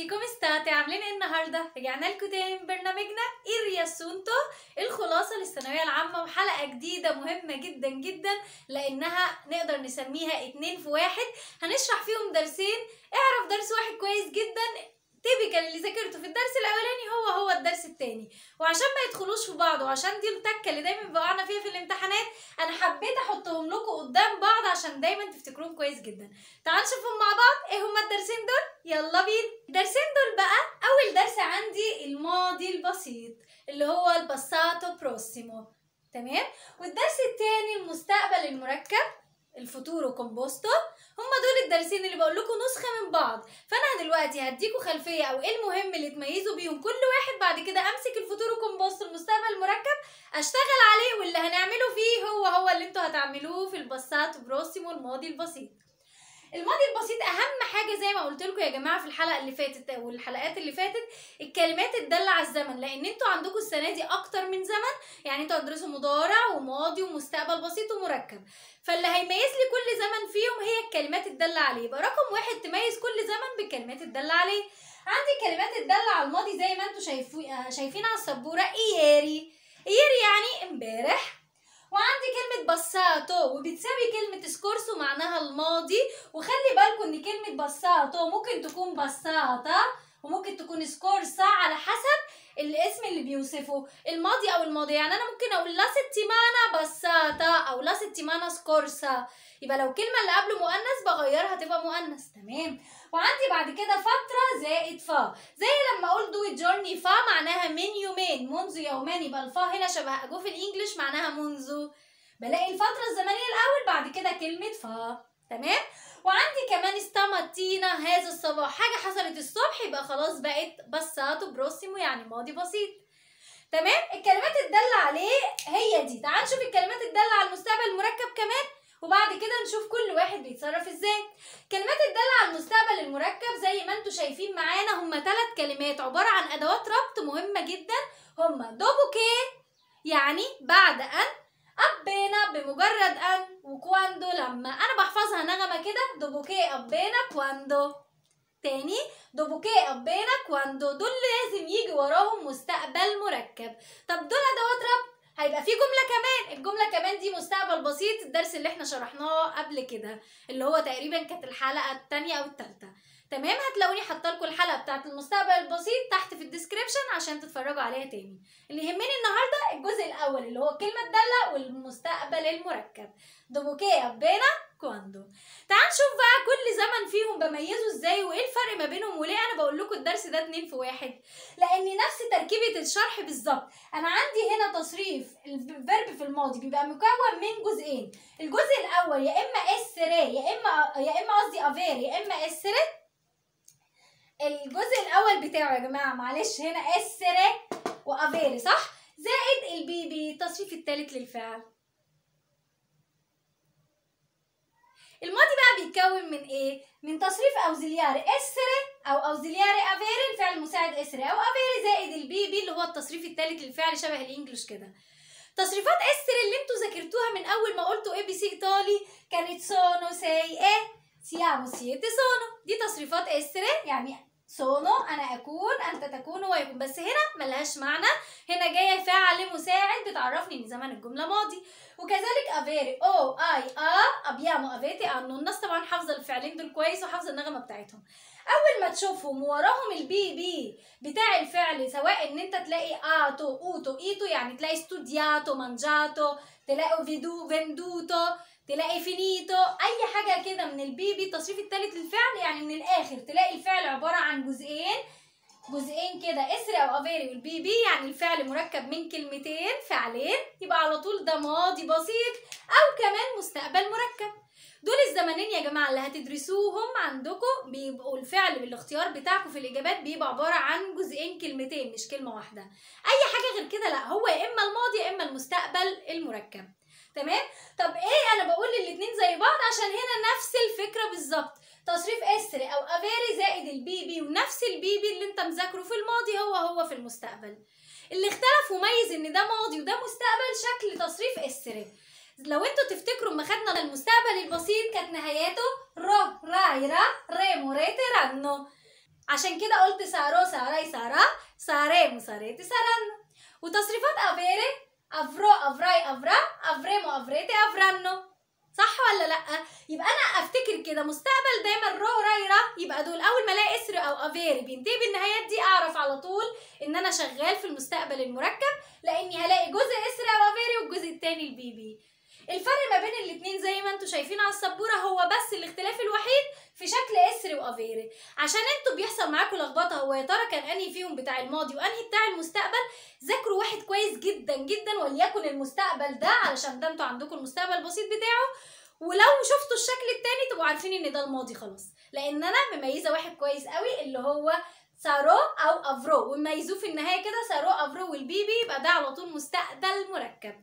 ازيكم استاذ عاملين ايه النهارده رجعنا لكم تاني من برنامجنا الرياسونتو الخلاصه للثانويه العامه وحلقه جديده مهمه جدا جدا لانها نقدر نسميها اتنين في واحد هنشرح فيهم درسين اعرف درس واحد كويس جدا تيبيكال اللي ذاكرته في الدرس الاولاني هو هو الدرس الثاني وعشان ما يدخلوش في بعض وعشان دي التكه اللي دايما بقعنا فيها في الامتحانات انا حبيت احطهم لكم قدام بعض عشان دايما تفتكروهم كويس جدا تعالوا نشوفهم مع بعض ايه هما الدرسين دول يلا بينا الدرسين دول بقى اول درس عندي الماضي البسيط اللي هو الباساتو بروسيمو تمام والدرس الثاني المستقبل المركب الفوتورو كومبوستو هم دول الدرسين اللي بقول لكم نسخه من بعض فانا دلوقتي هديكم خلفيه او ايه المهم اللي تميزوا بيهم كل واحد بعد كده امسك الفوتورو كومبوست المستقبل المركب اشتغل عليه واللي هنعمله فيه هو هو اللي انتوا هتعملوه في البصات بروسيمو الماضي البسيط الماضي البسيط اهم حاجه زي ما قلت لكم يا جماعه في الحلقه اللي فاتت والحلقات اللي فاتت الكلمات الداله على الزمن لان انتوا عندكم السنه دي اكتر من زمن يعني انتوا هتدرسوا مضارع وماضي ومستقبل بسيط ومركب فاللي هيميز لي كل زمن فيهم هي الكلمات الداله عليه يبقى رقم واحد تميز كل زمن بالكلمات الداله عليه عندي كلمات الداله على الماضي زي ما انتوا شايفين آه، شايفين على السبوره اياري اياري يعني امبارح وعندي كلمة باساتو وبتساوي كلمة سكورسو معناها الماضي وخلي بالكم ان كلمة باساتو ممكن تكون بساطة وممكن تكون سكورسا على حسب الاسم اللي بيوصفه الماضي او الماضي يعني انا ممكن اقول لا ستيمانا passata او لا ستيمانا سكورسا يبقى لو الكلمه اللي قبله مؤنث بغيرها تبقى مؤنث تمام وعندي بعد كده فتره زائد فا زي لما اقول دو جورني فا معناها من يومين منذ يومين يبقى الفا هنا شبه في الانجليش معناها منذ بلاقي الفتره الزمنيه الاول بعد كده كلمه فا تمام وعندي كمان استمتينا هذا الصباح حاجه حصلت الصبح يبقى خلاص بقت بساتو بروسيمو يعني ماضي بسيط تمام الكلمات الدالة عليه هي دي تعال نشوف الكلمات الدالة على المستقبل المركب كمان وبعد كده نشوف كل واحد بيتصرف ازاي كلمات الدالة على المستقبل المركب زي ما انتم شايفين معانا هم ثلاث كلمات عبارة عن ادوات ربط مهمة جدا هم دوبوكي يعني بعد ان ابينا بمجرد ان وكواندو لما انا بحفظها نغمة كده dopo che appena تاني دوبوكي ابانا كواندو دول لازم يجي وراهم مستقبل مركب طب دول ادوات رب هيبقى في جمله كمان الجمله كمان دي مستقبل بسيط الدرس اللي احنا شرحناه قبل كده اللي هو تقريبا كانت الحلقه الثانيه او الثالثه تمام هتلاقوني حاطه لكم الحلقه بتاعه المستقبل البسيط تحت في الديسكربشن عشان تتفرجوا عليها تاني اللي يهمني النهارده الجزء الاول اللي هو كلمه الداله والمستقبل المركب دوبوكيه بينا كواندو تعال نشوف بقى كل زمن فيهم بميزه ازاي وايه الفرق ما بينهم وليه انا بقول لكم الدرس ده اتنين في واحد لان نفس تركيبه الشرح بالظبط انا عندي هنا تصريف الفيرب في الماضي بيبقى مكون من جزئين الجزء الاول يا اما اس ري يا اما يا اما قصدي افير يا اما اس ري الجزء الاول بتاعه يا جماعه معلش هنا اسري وافيري صح زائد البي بي التصريف الثالث للفعل الماضي بقى بيتكون من ايه من تصريف اوزيلياري اسري او اوزيلياري افيري الفعل المساعد اسري او افيري زائد البي بي اللي هو التصريف الثالث للفعل شبه الانجليش كده تصريفات اسري اللي انتوا ذاكرتوها من اول ما قلتوا اي بي سي ايطالي كانت سونو ساي ايه سيامو سيتي سونو دي تصريفات اسري يعني صونو انا اكون انت تكون هو يكون بس هنا ملهاش معنى هنا جايه فعل مساعد بتعرفني ان زمان الجمله ماضي وكذلك افيري او اي ا ابيامو افيتي انو الناس طبعا حافظه الفعلين دول كويس وحافظه النغمه بتاعتهم اول ما تشوفهم وراهم البي بي بتاع الفعل سواء ان انت تلاقي اتو اوتو ايتو يعني تلاقي ستودياتو مانجاتو تلاقي فيدو فندوتو تلاقي فينيتو اي حاجه كده من البي بي التصريف الثالث للفعل يعني من الاخر تلاقي الفعل عباره عن جزئين جزئين كده اسري او افيري والبي بي يعني الفعل مركب من كلمتين فعلين يبقى على طول ده ماضي بسيط او كمان مستقبل مركب دول الزمنين يا جماعه اللي هتدرسوهم عندكم بيبقوا الفعل بالاختيار بتاعكم في الاجابات بيبقى عباره عن جزئين كلمتين مش كلمه واحده اي حاجه غير كده لا هو يا اما الماضي يا اما المستقبل المركب تمام طب ايه انا بقول الاثنين زي بعض عشان هنا نفس الفكره بالظبط تصريف اسري او افيري زائد البي بي ونفس البي بي اللي انت مذاكره في الماضي هو هو في المستقبل اللي اختلف وميز ان ده ماضي وده مستقبل شكل تصريف اسري لو انتوا تفتكروا ما خدنا المستقبل البسيط كانت نهاياته رو راي را ريمو ريتي رانو عشان كده قلت سارو ساراي سارا ساريمو ساريتي ساران وتصريفات افيري افرو افراي افرا افرمه افريتي افرانو صح ولا لا يبقى انا افتكر كده مستقبل دايما رو رايرة يبقى دول اول ما الاقي اسر او افيري بينتهي بالنهايات دي اعرف على طول ان انا شغال في المستقبل المركب لاني هلاقي جزء اسر او افيري والجزء التاني البيبي الفرق ما بين الاتنين زي ما انتوا شايفين على السبوره هو بس الاختلاف الوحيد في شكل اسري وافيري عشان انتوا بيحصل معاكم لخبطه هو يا ترى كان انهي فيهم بتاع الماضي وانهي بتاع المستقبل ذاكروا واحد كويس جدا جدا وليكن المستقبل ده علشان ده انتوا عندكم المستقبل البسيط بتاعه ولو شفتوا الشكل التاني تبقوا عارفين ان ده الماضي خلاص لان انا مميزه واحد كويس قوي اللي هو سارو او افرو وميزوه في النهايه كده سارو افرو والبيبي يبقى ده على طول مستقبل مركب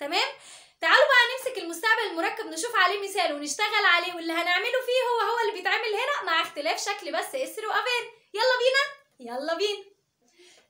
تمام تعالوا بقى نمسك المستقبل المركب نشوف عليه مثال ونشتغل عليه واللي هنعمله فيه هو هو اللي بيتعمل هنا مع اختلاف شكل بس اسر وافير يلا بينا يلا بينا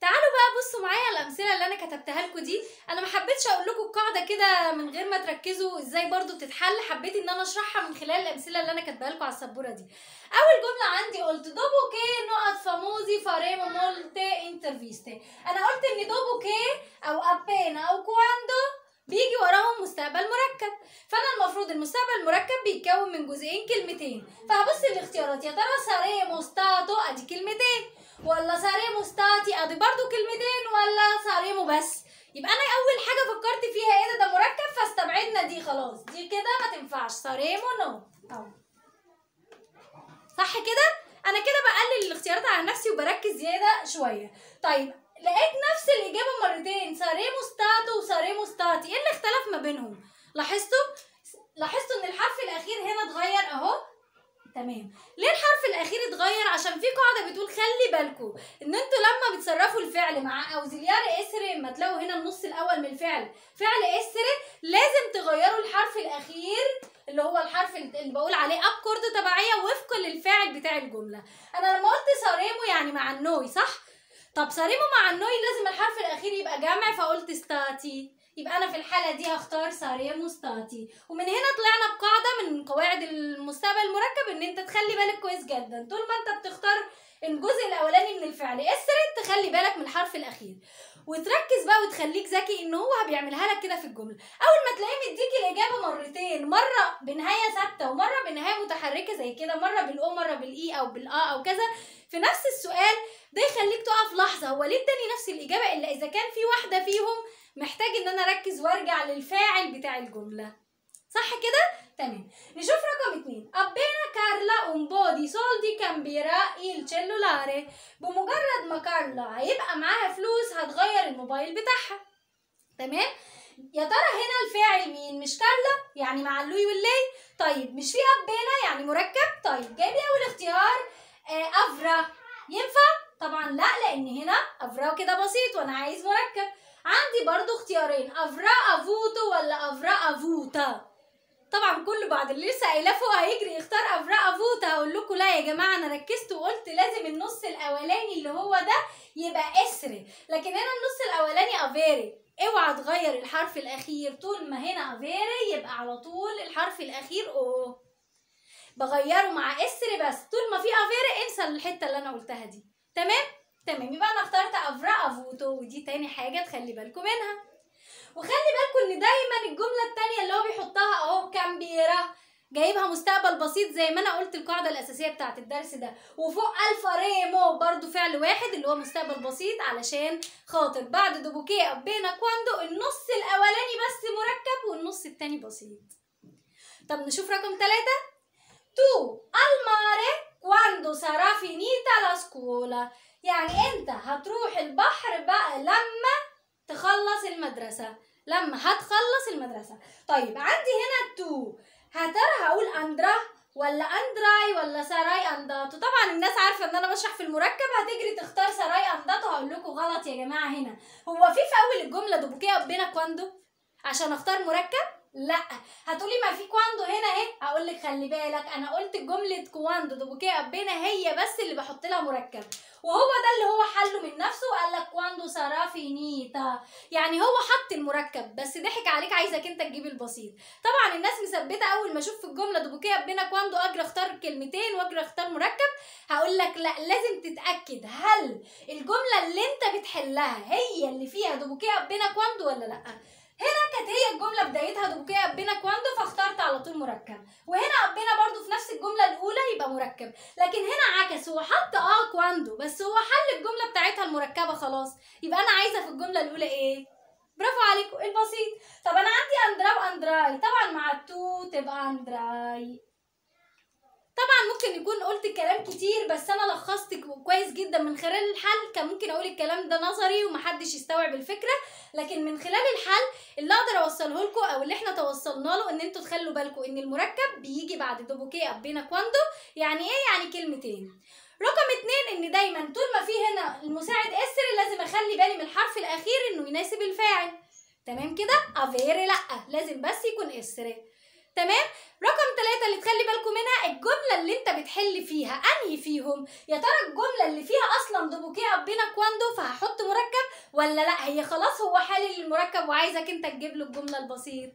تعالوا بقى بصوا معايا الامثله اللي انا كتبتها لكم دي انا ما حبيتش اقول لكم القاعده كده من غير ما تركزوا ازاي برضو بتتحل حبيت ان انا اشرحها من خلال الامثله اللي انا كاتباها لكم على السبوره دي اول جمله عندي قلت دوبو كي نقط فاموزي فاريمو مولتي انترفيستي انا قلت ان دوبو كي او ابينا او كواندو بيجي وراهم مستقبل مركب فانا المفروض المستقبل المركب بيتكون من جزئين كلمتين فهبص الاختيارات يا ترى ساري مستاتو ادي كلمتين ولا ساري مستاتي ادي برضو كلمتين ولا ساريمو بس يبقى انا اول حاجه فكرت فيها ايه ده ده مركب فاستبعدنا دي خلاص دي كده ما تنفعش ساريمو نو صح كده انا كده بقلل الاختيارات على نفسي وبركز زياده شويه طيب لقيت نفس الإجابة مرتين ساريمو ستاتو وساريمو ستاتي إيه اللي اختلف ما بينهم لاحظتوا لاحظتوا إن الحرف الأخير هنا اتغير أهو تمام ليه الحرف الاخير اتغير عشان في قاعده بتقول خلي بالكو ان انتوا لما بتصرفوا الفعل مع اوزيليار اسر ما تلاقوا هنا النص الاول من الفعل فعل اسر لازم تغيروا الحرف الاخير اللي هو الحرف اللي بقول عليه اب كورد تبعيه وفقا للفاعل بتاع الجمله انا لما قلت ساريمو يعني مع النوي صح طب صارمه مع النوي لازم الحرف الاخير يبقى جمع فقلت ستاتي يبقى انا في الحاله دي هختار صارمه ستاتي ومن هنا طلعنا بقاعده من قواعد المستقبل المركب ان انت تخلي بالك كويس جدا طول ما انت بتختار الجزء الاولاني من الفعل اسرد تخلي بالك من الحرف الاخير وتركز بقى وتخليك ذكي ان هو بيعملها لك كده في الجمله اول ما تلاقيه مديكي الاجابه مرتين مره بنهايه ثابته ومره بنهايه متحركه زي كده مره بالاو مره بالاي او بالا او كذا في نفس السؤال ده يخليك تقف لحظه هو ليه اداني نفس الاجابه الا اذا كان في واحده فيهم محتاج ان انا اركز وارجع للفاعل بتاع الجمله صح كده تمام نشوف رقم اتنين ابينا كارلا اون بودي سولدي كامبيرا ايل تشيلولاري بمجرد ما كارلا هيبقى معاها فلوس هتغير الموبايل بتاعها تمام يا ترى هنا الفاعل مين مش كارلا يعني مع اللوي واللي طيب مش في ابينا يعني مركب طيب جايبي اول اختيار آه، افرا ينفع طبعا لا لان هنا افرا كده بسيط وانا عايز مركب عندي برضو اختيارين افرا افوتو ولا افرا افوتا طبعا كله بعد اللي لسه قايلاه فوق هيجري يختار افرا افوتا هقول لكم لا يا جماعه انا ركزت وقلت لازم النص الاولاني اللي هو ده يبقى اسري لكن هنا النص الاولاني افيري اوعى تغير الحرف الاخير طول ما هنا افيري يبقى على طول الحرف الاخير او بغيره مع اسر بس طول ما في افيري انسى الحته اللي انا قلتها دي تمام تمام يبقى انا اخترت افرا افوتو ودي تاني حاجه تخلي بالكم منها وخلي بالكم ان دايما الجمله التانيه اللي هو بيحطها اهو كامبيرا جايبها مستقبل بسيط زي ما انا قلت القاعده الاساسيه بتاعه الدرس ده وفوق الفا ريمو برضو فعل واحد اللي هو مستقبل بسيط علشان خاطر بعد دوبوكيه ابينا كواندو النص الاولاني بس مركب والنص التاني بسيط طب نشوف رقم ثلاثة تو الماري quando sarà finita la scuola يعني انت هتروح البحر بقى لما تخلص المدرسة لما هتخلص المدرسة طيب عندي هنا تو هترى هقول اندرا ولا اندراي ولا سراي انداتو طبعا الناس عارفه ان انا بشرح في المركب هتجري تختار سراي انداتو هقول لكم غلط يا جماعه هنا هو في في اول الجمله دوبوكيه بينا كواندو عشان اختار مركب لا هتقولي ما في كواندو هنا اهي هقول لك خلي بالك انا قلت جمله كواندو بوكيه ابينا هي بس اللي بحط لها مركب وهو ده اللي هو حله من نفسه قال لك كواندو سارا فينيتا يعني هو حط المركب بس ضحك عليك عايزك انت تجيب البسيط طبعا الناس مثبته اول ما اشوف في الجمله بوكيه ابينا كواندو اجري اختار كلمتين واجري اختار مركب هقول لك لا لازم تتاكد هل الجمله اللي انت بتحلها هي اللي فيها بوكيه ابينا كواندو ولا لا هنا كانت هي الجمله بدايتها دوكية ابينا كواندو فاخترت على طول مركب وهنا ابينا برضو في نفس الجمله الاولى يبقى مركب لكن هنا عكس هو حط اه كواندو بس هو حل الجمله بتاعتها المركبه خلاص يبقى انا عايزه في الجمله الاولى ايه برافو عليكم البسيط طب انا عندي اندرا واندراي طبعا مع التو تبقى اندراي طبعا ممكن يكون قلت كلام كتير بس انا لخصت كويس جدا من خلال الحل كان ممكن اقول الكلام ده نظري ومحدش يستوعب الفكره لكن من خلال الحل اللي اقدر اوصله لكم او اللي احنا توصلنا له ان انتوا تخلوا بالكم ان المركب بيجي بعد دوبوكيه ابينا كواندو يعني ايه يعني كلمتين رقم اتنين ان دايما طول ما في هنا المساعد اسر لازم اخلي بالي من الحرف الاخير انه يناسب الفاعل تمام كده افير لا لازم بس يكون اسر تمام رقم ثلاثة اللي تخلي بالكم منها الجملة اللي انت بتحل فيها انهي فيهم يا ترى الجملة اللي فيها اصلا دوبوكيه ربنا كواندو فهحط مركب ولا لا هي خلاص هو حالل المركب وعايزك انت تجيب له الجملة البسيط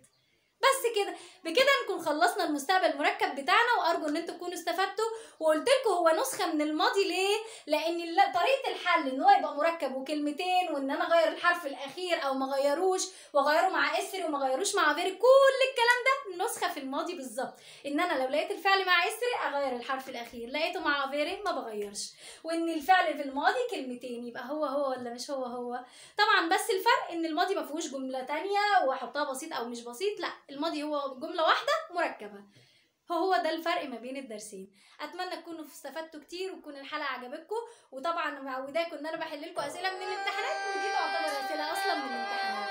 بس كده بكده نكون خلصنا المستقبل المركب بتاعنا وارجو ان انتوا تكونوا استفدتوا وقلت لكم هو نسخه من الماضي ليه لان طريقه الحل ان هو يبقى مركب وكلمتين وان انا اغير الحرف الاخير او ما غيروش واغيره مع اسري وما غيروش مع فيري كل الكلام ده نسخه في الماضي بالظبط ان انا لو لقيت الفعل مع اسري اغير الحرف الاخير لقيته مع فيري ما بغيرش وان الفعل في الماضي كلمتين يبقى هو هو ولا مش هو هو طبعا بس الفرق ان الماضي ما فيهوش جمله ثانيه واحطها بسيط او مش بسيط لا الماضي هو جملة واحدة مركبة هو ده الفرق ما بين الدرسين اتمنى تكونوا استفدتوا كتير وتكون الحلقه عجبتكم وطبعا معوداكم ان انا بحل لكم اسئله من الامتحانات ودي تعتبر اسئله اصلا من الامتحانات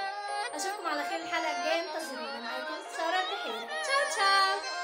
اشوفكم على خير الحلقه الجايه انتظرونا معاكم ساره تحيه تشاو تشاو